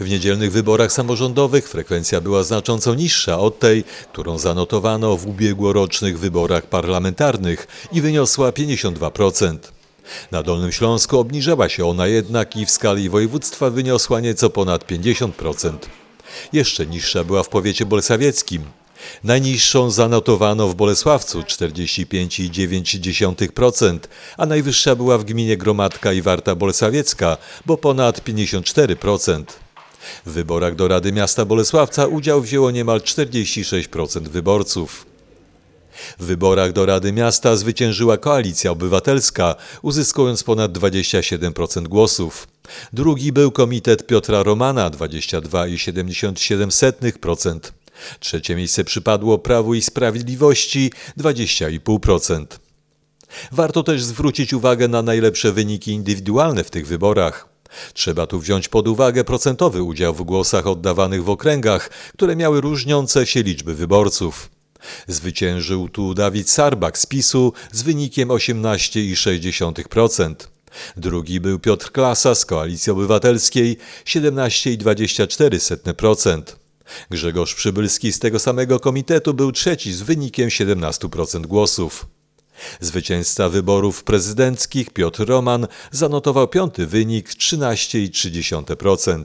W niedzielnych wyborach samorządowych frekwencja była znacząco niższa od tej, którą zanotowano w ubiegłorocznych wyborach parlamentarnych i wyniosła 52%. Na Dolnym Śląsku obniżała się ona jednak i w skali województwa wyniosła nieco ponad 50%. Jeszcze niższa była w powiecie bolsawieckim. Najniższą zanotowano w Bolesławcu 45,9%, a najwyższa była w gminie Gromadka i Warta Bolesławiecka, bo ponad 54%. W wyborach do Rady Miasta Bolesławca udział wzięło niemal 46% wyborców. W wyborach do Rady Miasta zwyciężyła Koalicja Obywatelska, uzyskując ponad 27% głosów. Drugi był Komitet Piotra Romana 22,77%. Trzecie miejsce przypadło Prawu i Sprawiedliwości 20,5%. Warto też zwrócić uwagę na najlepsze wyniki indywidualne w tych wyborach. Trzeba tu wziąć pod uwagę procentowy udział w głosach oddawanych w okręgach, które miały różniące się liczby wyborców. Zwyciężył tu Dawid Sarbak z PiSu z wynikiem 18,6%. Drugi był Piotr Klasa z Koalicji Obywatelskiej 17,24%. Grzegorz Przybylski z tego samego komitetu był trzeci z wynikiem 17% głosów. Zwycięzca wyborów prezydenckich Piotr Roman zanotował piąty wynik 13,3%.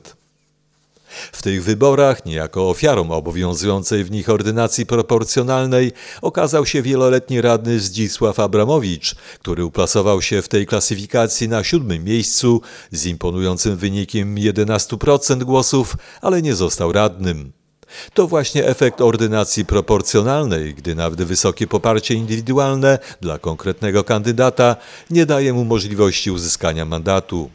W tych wyborach, niejako ofiarą obowiązującej w nich ordynacji proporcjonalnej, okazał się wieloletni radny Zdzisław Abramowicz, który uplasował się w tej klasyfikacji na siódmym miejscu z imponującym wynikiem 11% głosów, ale nie został radnym. To właśnie efekt ordynacji proporcjonalnej, gdy nawet wysokie poparcie indywidualne dla konkretnego kandydata nie daje mu możliwości uzyskania mandatu.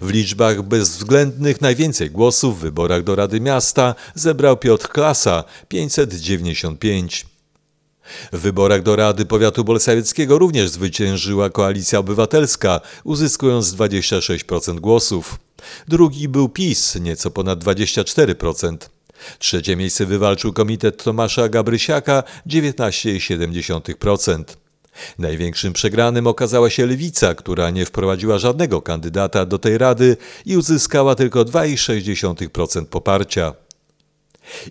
W liczbach bezwzględnych najwięcej głosów w wyborach do Rady Miasta zebrał Piotr Klasa 595. W wyborach do Rady Powiatu Bolesławieckiego również zwyciężyła Koalicja Obywatelska, uzyskując 26% głosów. Drugi był PiS, nieco ponad 24%. Trzecie miejsce wywalczył komitet Tomasza Gabrysiaka 19,7%. Największym przegranym okazała się Lewica, która nie wprowadziła żadnego kandydata do tej rady i uzyskała tylko 2,6% poparcia.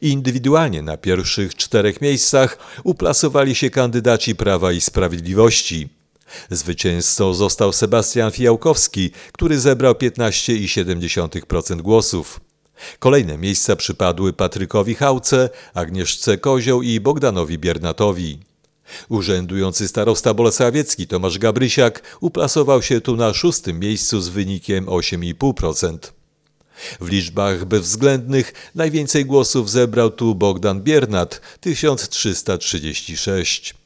Indywidualnie na pierwszych czterech miejscach uplasowali się kandydaci Prawa i Sprawiedliwości. Zwycięzcą został Sebastian Fijałkowski, który zebrał 15,7% głosów. Kolejne miejsca przypadły Patrykowi Hałce, Agnieszce Kozioł i Bogdanowi Biernatowi. Urzędujący starosta bolesławiecki Tomasz Gabrysiak uplasował się tu na szóstym miejscu z wynikiem 8,5%. W liczbach bezwzględnych najwięcej głosów zebrał tu Bogdan Biernat 1336.